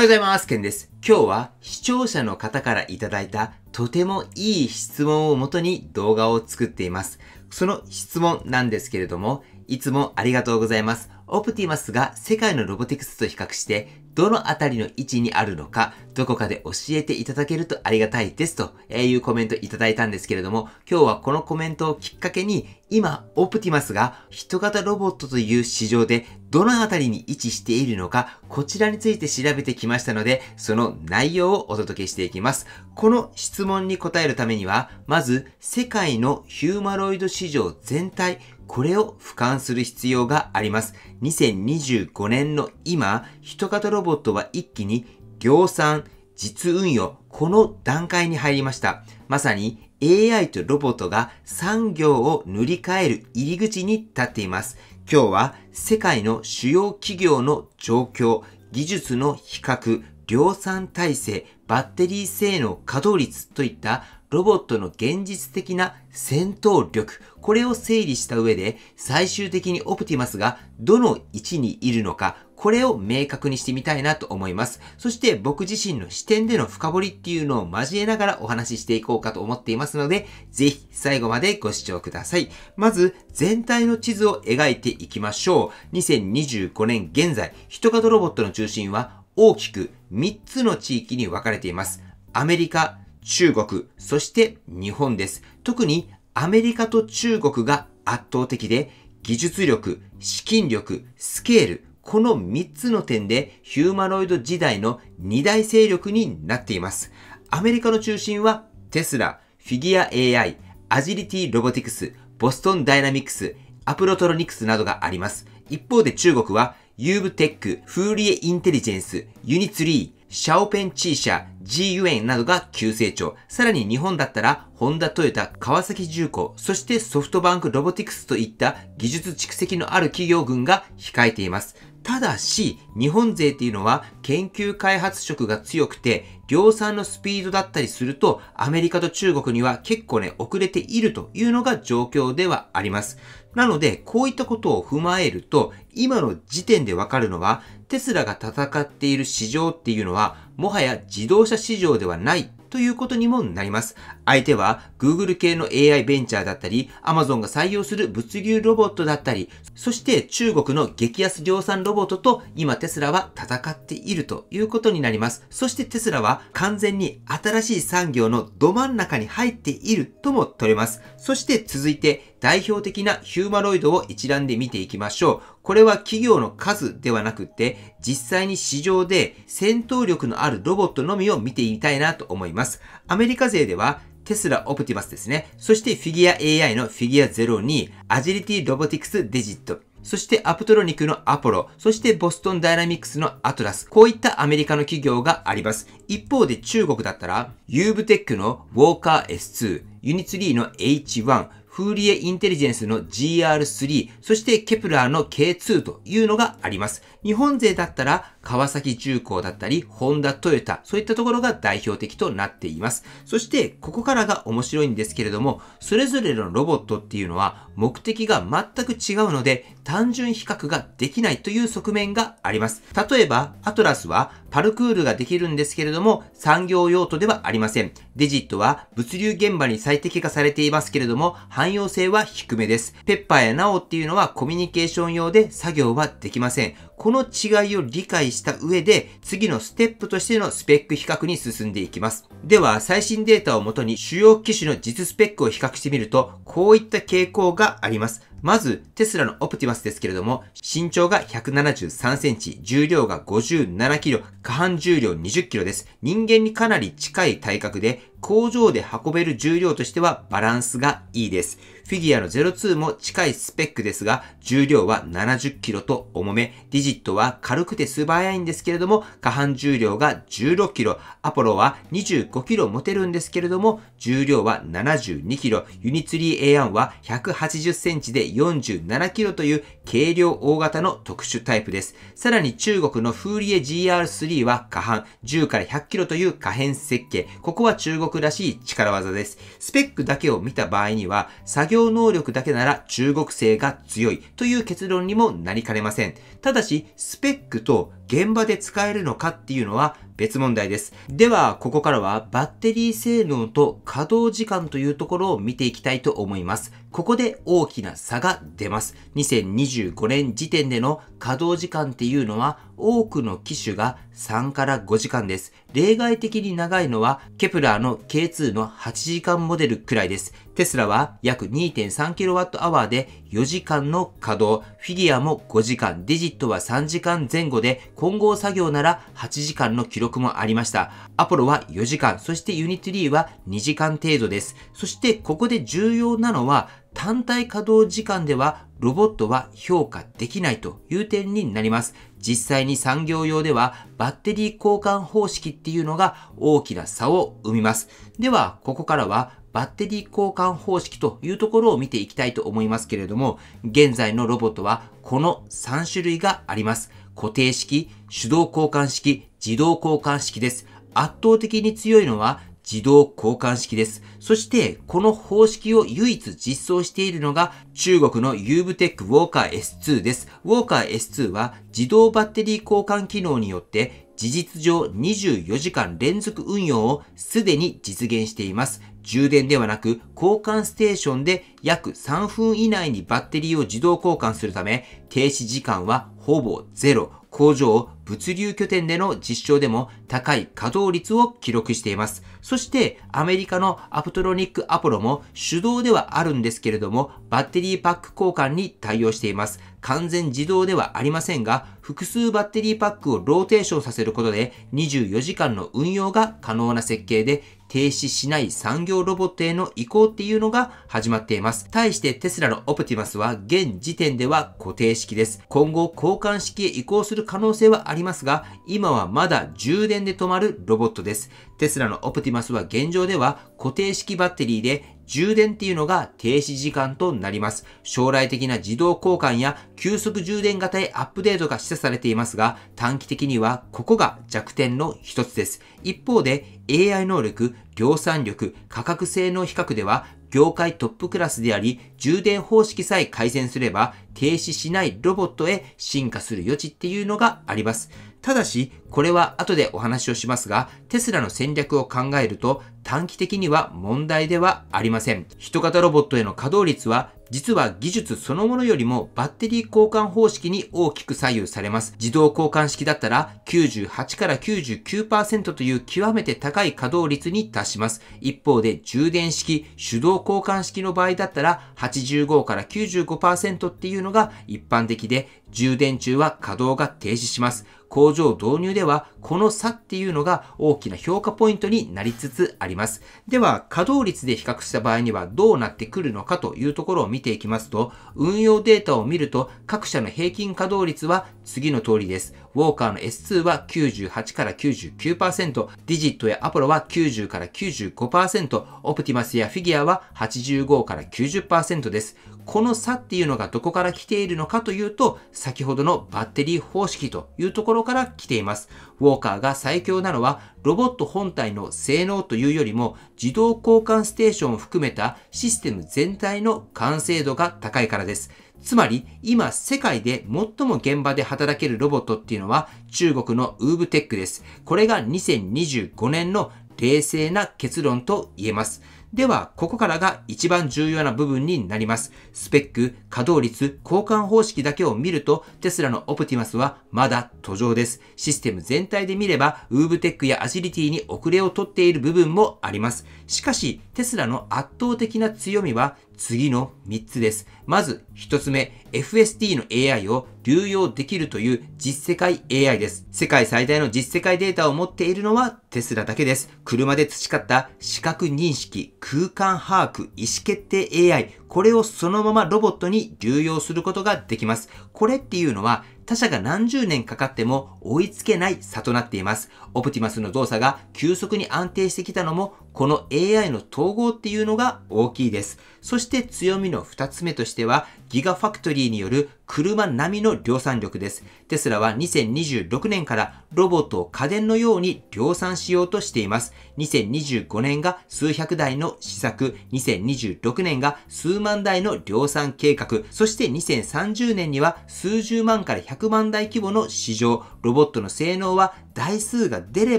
おはようございます。ケンです。今日は視聴者の方からいただいたとてもいい質問をもとに動画を作っています。その質問なんですけれども、いつもありがとうございます。オプティマスが世界のロボティクスと比較してどのあたりの位置にあるのか、どこかで教えていただけるとありがたいですというコメントいただいたんですけれども、今日はこのコメントをきっかけに、今、オプティマスが人型ロボットという市場でどのあたりに位置しているのか、こちらについて調べてきましたので、その内容をお届けしていきます。この質問に答えるためには、まず、世界のヒューマロイド市場全体、これを俯瞰する必要があります。2025年の今、人型ロボットは一気に量産、実運用、この段階に入りました。まさに AI とロボットが産業を塗り替える入り口に立っています。今日は世界の主要企業の状況、技術の比較、量産体制、バッテリー性能稼働率といったロボットの現実的な戦闘力、これを整理した上で、最終的にオプティマスがどの位置にいるのか、これを明確にしてみたいなと思います。そして僕自身の視点での深掘りっていうのを交えながらお話ししていこうかと思っていますので、ぜひ最後までご視聴ください。まず、全体の地図を描いていきましょう。2025年現在、人型ロボットの中心は大きく3つの地域に分かれています。アメリカ、中国、そして日本です。特にアメリカと中国が圧倒的で、技術力、資金力、スケール、この3つの点でヒューマノイド時代の2大勢力になっています。アメリカの中心はテスラ、フィギュア AI、アジリティロボティクス、ボストンダイナミクス、アプロトロニクスなどがあります。一方で中国はユーブテック、フーリエインテリジェンス、ユニツリー、シャオペンチー社、G ユエンなどが急成長。さらに日本だったら、ホンダ、トヨタ、川崎重工、そしてソフトバンクロボティクスといった技術蓄積のある企業群が控えています。ただし、日本勢っていうのは研究開発色が強くて、量産のスピードだったりすると、アメリカと中国には結構ね、遅れているというのが状況ではあります。なので、こういったことを踏まえると、今の時点でわかるのは、テスラが戦っている市場っていうのは、もはや自動車市場ではないということにもなります。相手は Google 系の AI ベンチャーだったり、Amazon が採用する物流ロボットだったり、そして中国の激安量産ロボットと今テスラは戦っているということになります。そしてテスラは完全に新しい産業のど真ん中に入っているとも取れます。そして続いて代表的なヒューマロイドを一覧で見ていきましょう。これは企業の数ではなくて、実際に市場で戦闘力のあるロボットのみを見てみたいなと思います。アメリカ勢では、テスラオプティマスですね。そしてフィギュア AI のフィギュア02、アジリティロボティクスデジット。そしてアプトロニクのアポロ、そしてボストンダイナミクスのアトラス、こういったアメリカの企業があります。一方で中国だったら、ユーブテックのウォーカー S2、ユニツリーの H1、フーリエインテリジェンスの GR3、そしてケプラーの K2 というのがあります。日本勢だったら川崎重工だったり、ホンダトヨタ、そういったところが代表的となっています。そして、ここからが面白いんですけれども、それぞれのロボットっていうのは、目的が全く違うので単純比較ができないという側面があります。例えば、アトラスはパルクールができるんですけれども産業用途ではありません。デジットは物流現場に最適化されていますけれども汎用性は低めです。ペッパーやナオっていうのはコミュニケーション用で作業はできません。この違いを理解した上で、次のステップとしてのスペック比較に進んでいきます。では、最新データをもとに主要機種の実スペックを比較してみると、こういった傾向があります。まず、テスラのオプティマスですけれども、身長が173センチ、重量が57キロ、下半重量20キロです。人間にかなり近い体格で、工場で運べる重量としてはバランスがいいです。フィギュアの02も近いスペックですが、重量は7 0キロと重め、ディジットは軽くて素早いんですけれども、下半重量が1 6キロアポロは2 5キロ持てるんですけれども、重量は7 2キロユニツリー A1 は1 8 0ンチで4 7キロという軽量大型の特殊タイプです。さらに中国のフーリエ GR3 は下半10から1 0 0キロという可変設計。ここは中国らしい力技です。スペックだけを見た場合には、作業能力だけなら中国製が強いという結論にもなりかねません。ただし、スペックと現場で使えるのかっていうのは別問題です。では、ここからはバッテリー性能と稼働時間というところを見ていきたいと思います。ここで大きな差が出ます。2025年時点での稼働時間っていうのは多くの機種が3から5時間です。例外的に長いのはケプラーの K2 の8時間モデルくらいです。テスラは約 2.3kWh で4時間の稼働、フィギュアも5時間、デジットは3時間前後で混合作業なら8時間の記録もありました。アポロは4時間、そしてユニトリーは2時間程度です。そしてここで重要なのは、単体稼働時間ではロボットは評価できないという点になります。実際に産業用ではバッテリー交換方式っていうのが大きな差を生みます。では、ここからはバッテリー交換方式というところを見ていきたいと思いますけれども、現在のロボットはこの3種類があります。固定式、手動交換式、自動交換式です。圧倒的に強いのは自動交換式です。そして、この方式を唯一実装しているのが中国の UVTEC ウォーカー S2 です。ウォーカー S2 は自動バッテリー交換機能によって事実上24時間連続運用をすでに実現しています。充電ではなく交換ステーションで約3分以内にバッテリーを自動交換するため停止時間はほぼゼロ。工場、物流拠点での実証でも高い稼働率を記録しています。そしてアメリカのアプトロニックアポロも手動ではあるんですけれどもバッテリーパック交換に対応しています。完全自動ではありませんが複数バッテリーパックをローテーションさせることで24時間の運用が可能な設計で停止しない産業ロボットへの移行っていうのが始まっています。対してテスラのオプティマスは現時点では固定式です。今後交換式へ移行する可能性はありますが、今はまだ充電で止まるロボットです。テスラのオプティマスは現状では固定式バッテリーで充電っていうのが停止時間となります。将来的な自動交換や急速充電型へアップデートが示唆されていますが、短期的にはここが弱点の一つです。一方で AI 能力、量産力、価格性能比較では業界トップクラスであり、充電方式さえ改善すれば停止しないロボットへ進化する余地っていうのがあります。ただし、これは後でお話をしますが、テスラの戦略を考えると短期的には問題ではありません。人型ロボットへの稼働率は実は技術そのものよりもバッテリー交換方式に大きく左右されます。自動交換式だったら98から99%という極めて高い稼働率に達します。一方で充電式、手動交換式の場合だったら85から95%っていうのが一般的で充電中は稼働が停止します。工場導入ではこの差っていうのが大きな評価ポイントになりつつあります。では、稼働率で比較した場合にはどうなってくるのかというところを見ていきますと、運用データを見ると各社の平均稼働率は次の通りです。ウォーカーの S2 は98から99%、ディジットやアポロは90から95%、オプティマスやフィギュアは85から90%です。この差っていうのがどこから来ているのかというと、先ほどのバッテリー方式というところから来ています。ウォーカーが最強なのは、ロボット本体の性能というよりも、自動交換ステーションを含めたシステム全体の完成度が高いからです。つまり、今世界で最も現場で働けるロボットっていうのは中国のウーブテックです。これが2025年の冷静な結論と言えます。では、ここからが一番重要な部分になります。スペック、稼働率、交換方式だけを見ると、テスラのオプティマスはまだ途上です。システム全体で見れば、ウーブテックやアジリティに遅れをとっている部分もあります。しかし、テスラの圧倒的な強みは、次の3つです。まず1つ目、FST の AI を流用できるという実世界 AI です。世界最大の実世界データを持っているのはテスラだけです。車で培った視覚認識、空間把握、意思決定 AI、これをそのままロボットに流用することができます。これっていうのは他社が何十年かかっても追いつけない差となっています。オプティマスの動作が急速に安定してきたのも、この AI の統合っていうのが大きいです。そして強みの2つ目としては、ギガファクトリーによる車並みの量産力です。テスラは2026年からロボットを家電のように量産しようとしています。2025年が数百台の試作、2026年が数万台の量産計画、そして2030年には数十万から100万台規模の市場、ロボットの性能は台数が出れ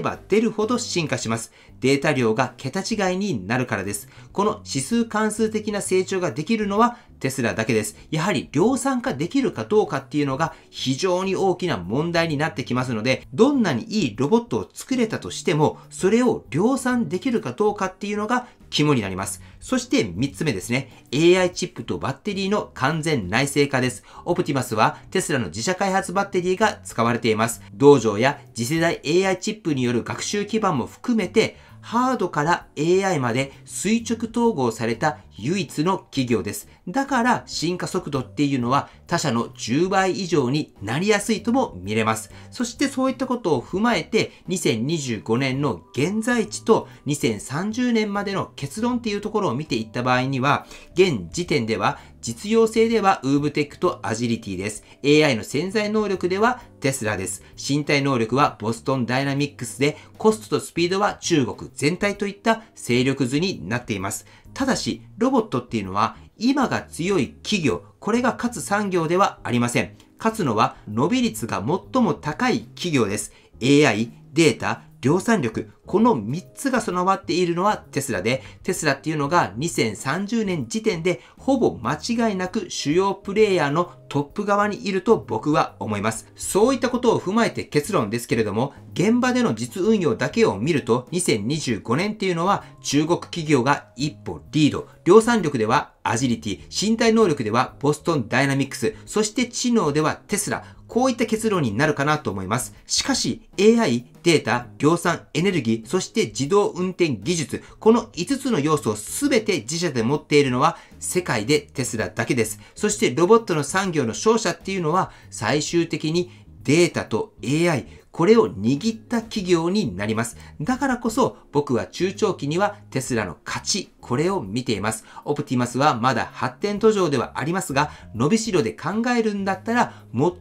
ば出るほど進化します。データ量が桁違いになるからです。この指数関数的な成長ができるのはテスラだけです。やはり量産化できるかどうかっていうのが非常に大きな問題になってきますので、どんなにいいロボットを作れたとしても、それを量産できるかどうかっていうのが肝になります。そして3つ目ですね。AI チップとバッテリーの完全内製化です。オプティマスはテスラの自社開発バッテリーが使われています。道場や次世代 AI チップによる学習基盤も含めて、ハードから AI まで垂直統合された唯一の企業です。だから進化速度っていうのは他社の10倍以上になりやすいとも見れます。そしてそういったことを踏まえて2025年の現在地と2030年までの結論っていうところを見ていった場合には現時点では実用性では UBTEC とアジリティです。AI の潜在能力ではテスラです。身体能力はボストンダイナミックスで、コストとスピードは中国全体といった勢力図になっています。ただし、ロボットっていうのは今が強い企業、これが勝つ産業ではありません。勝つのは伸び率が最も高い企業です。AI、データ、量産力、この3つが備わっているのはテスラで、テスラっていうのが2030年時点でほぼ間違いなく主要プレイヤーのトップ側にいると僕は思います。そういったことを踏まえて結論ですけれども、現場での実運用だけを見ると、2025年っていうのは中国企業が一歩リード、量産力ではアジリティ、身体能力ではボストンダイナミックス、そして知能ではテスラ、こういった結論になるかなと思います。しかし、AI、データ、量産、エネルギー、そして自動運転技術、この5つの要素を全て自社で持っているのは世界でテスラだけです。そしてロボットの産業の勝者っていうのは最終的にデータと AI、これを握った企業になります。だからこそ僕は中長期にはテスラの勝ち、これを見ています。オプティマスはまだ発展途上ではありますが、伸びしろで考えるんだったら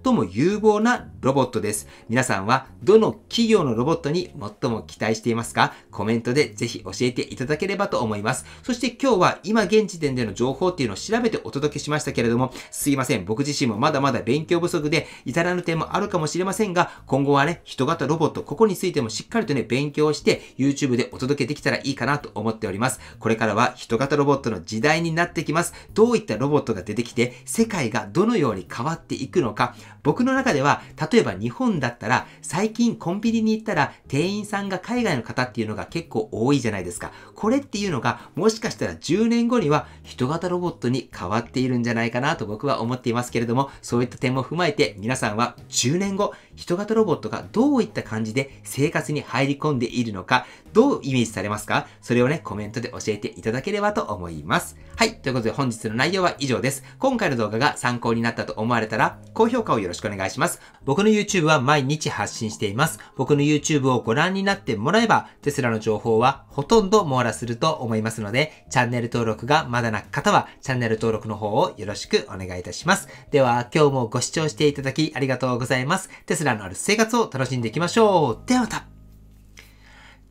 最も有望なロボットです。皆さんはどの企業のロボットに最も期待していますかコメントでぜひ教えていただければと思います。そして今日は今現時点での情報っていうのを調べてお届けしましたけれども、すいません。僕自身もまだまだ勉強不足で、至らぬ点もあるかもしれませんが、今後はね、人型ロボット、ここについてもしっかりとね、勉強して、YouTube でお届けできたらいいかなと思っております。これからは人型ロボットの時代になってきます。どういったロボットが出てきて、世界がどのように変わっていくのか、僕の中では、例えば日本だったら、最近コンビニに行ったら、店員さんが海外の方っていうのが結構多いじゃないですか。これっていうのが、もしかしたら10年後には、人型ロボットに変わっているんじゃないかなと僕は思っていますけれども、そういった点も踏まえて、皆さんは10年後、人型ロボットがどういった感じで生活に入り込んでいるのか、どうイメージされますかそれをね、コメントで教えていただければと思います。はい、ということで本日の内容は以上です。今回の動画が参考になったと思われたら、高評価をよろしくお願いします。ろしくお願いします。僕の YouTube は毎日発信しています。僕の YouTube をご覧になってもらえば、テスラの情報はほとんど網羅すると思いますので、チャンネル登録がまだな方は、チャンネル登録の方をよろしくお願いいたします。では、今日もご視聴していただきありがとうございます。テスラのある生活を楽しんでいきましょう。ではまた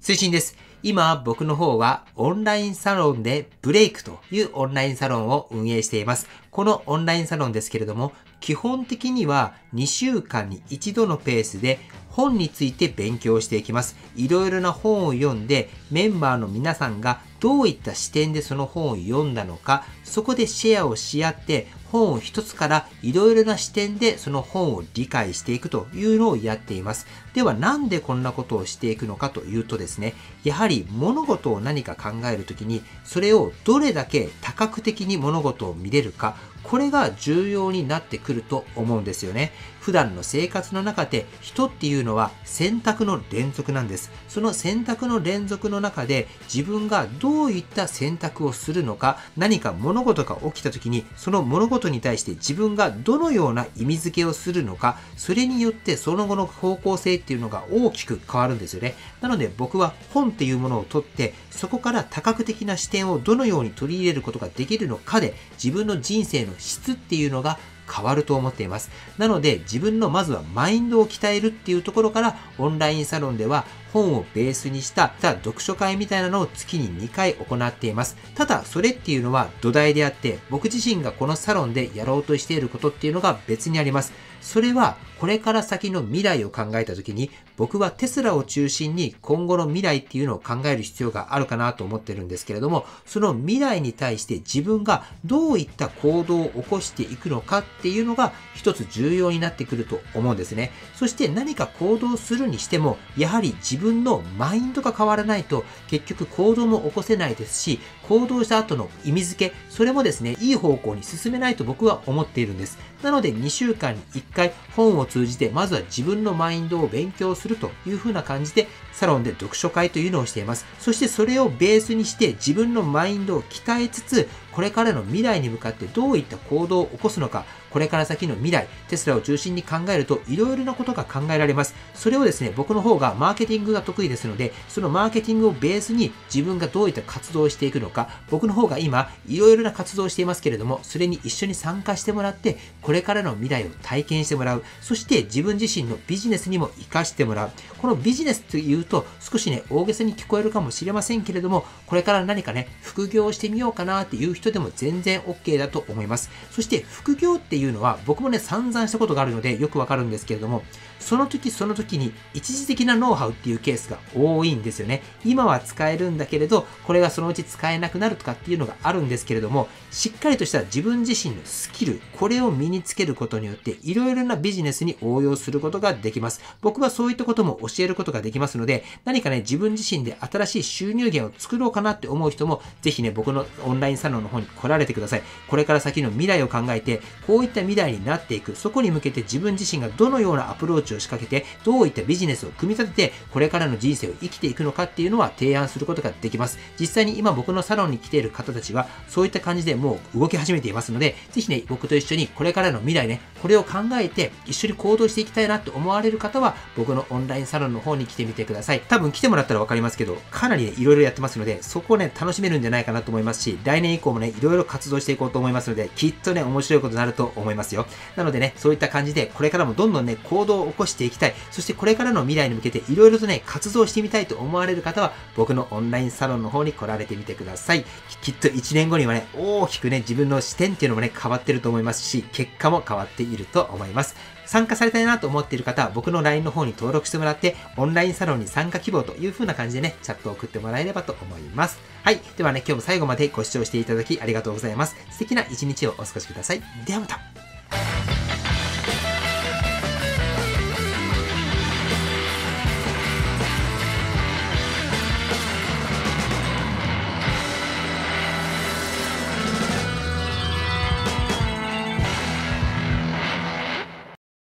推進です。今僕の方はオンラインサロンでブレイクというオンラインサロンを運営しています。このオンラインサロンですけれども、基本的には2週間に1度のペースで本について勉強していきます。いろいろな本を読んで、メンバーの皆さんがどういった視点でその本を読んだのか、そこでシェアをし合って、本を一つからいろいろな視点でその本を理解していくというのをやっています。ではなんでこんなことをしていくのかというとですね、やはり物事を何か考えるときに、それをどれだけ多角的に物事を見れるか、これが重要になってくると思うんですよね。普段の生活の中で人っていうのは選択の連続なんです。その選択の連続の中で自分がどういった選択をするのか、何か物事が起きた時にその物事に対して自分がどのような意味付けをするのか、それによってその後の方向性っていうのが大きく変わるんですよね。なので僕は本っていうものを取って、そこから多角的な視点をどのように取り入れることができるのかで自分の人生のの質っていうのが変わると思っています。なので自分のまずはマインドを鍛えるっていうところからオンラインサロンでは本をベースにしたただ読書会みたいなのを月に2回行っています。ただそれっていうのは土台であって、僕自身がこのサロンでやろうとしていることっていうのが別にあります。それはこれから先の未来を考えた時に僕はテスラを中心に今後の未来っていうのを考える必要があるかなと思ってるんですけれどもその未来に対して自分がどういった行動を起こしていくのかっていうのが一つ重要になってくると思うんですねそして何か行動するにしてもやはり自分のマインドが変わらないと結局行動も起こせないですし、行動した後の意味付け、それもですね、いい方向に進めないと僕は思っているんです。なので2週間に1回本を通じて、まずは自分のマインドを勉強するという風な感じで、サロンで読書会というのをしています。そしてそれをベースにして自分のマインドを鍛えつつ、これからの未来に向かってどういった行動を起こすのか、これから先の未来、テスラを中心に考えるといろいろなことが考えられます。それをですね、僕の方がマーケティングが得意ですので、そのマーケティングをベースに自分がどういった活動をしていくのか、僕の方が今いろいろな活動をしていますけれども、それに一緒に参加してもらって、これからの未来を体験してもらう。そして自分自身のビジネスにも生かしてもらう。このビジネスというと少しね、大げさに聞こえるかもしれませんけれども、これから何かね、副業をしてみようかなっていう人でも全然 OK だと思います。そして副業っていうのは、僕もね、散々したことがあるので、よくわかるんですけれども、その時その時に一時的なノウハウっていうケースが多いんですよね。今は使えるんだけれど、これがそのうち使えなくなるとかっていうのがあるんですけれども、しっかりとした自分自身のスキル、これを身につけることによって、いろいろなビジネスに応用することができます。僕はそういったことも教えることができますので、何かね、自分自身で新しい収入源を作ろうかなって思う人も、ぜひね、僕のオンラインサロンの方に来られてください。これから先の未来を考えて、こういった未来になっていく、そこに向けて自分自身がどのようなアプローチチを仕掛けて、どういったビジネスを組み立てて、これからの人生を生きていくのかっていうのは提案することができます。実際に今僕のサロンに来ている方たちは、そういった感じでもう動き始めていますので、ぜひね、僕と一緒にこれからの未来ね、これを考えて一緒に行動していきたいなと思われる方は、僕のオンラインサロンの方に来てみてください。多分来てもらったらわかりますけど、かなりね、いろいろやってますので、そこをね、楽しめるんじゃないかなと思いますし、来年以降もね、いろいろ活動していこうと思いますので、きっとね、面白いことになると思いますよ。なのでね、そういった感じで、これからもどんどんね、行動を起越していきたい。そしてこれからの未来に向けていろいろとね、活動してみたいと思われる方は、僕のオンラインサロンの方に来られてみてください。きっと1年後にはね、大きくね、自分の視点っていうのもね、変わってると思いますし、結果も変わっていると思います。参加されたいなと思っている方は僕の LINE の方に登録してもらって、オンラインサロンに参加希望という風な感じでね、チャットを送ってもらえればと思います。はい。ではね、今日も最後までご視聴していただきありがとうございます。素敵な一日をお過ごしください。ではまた。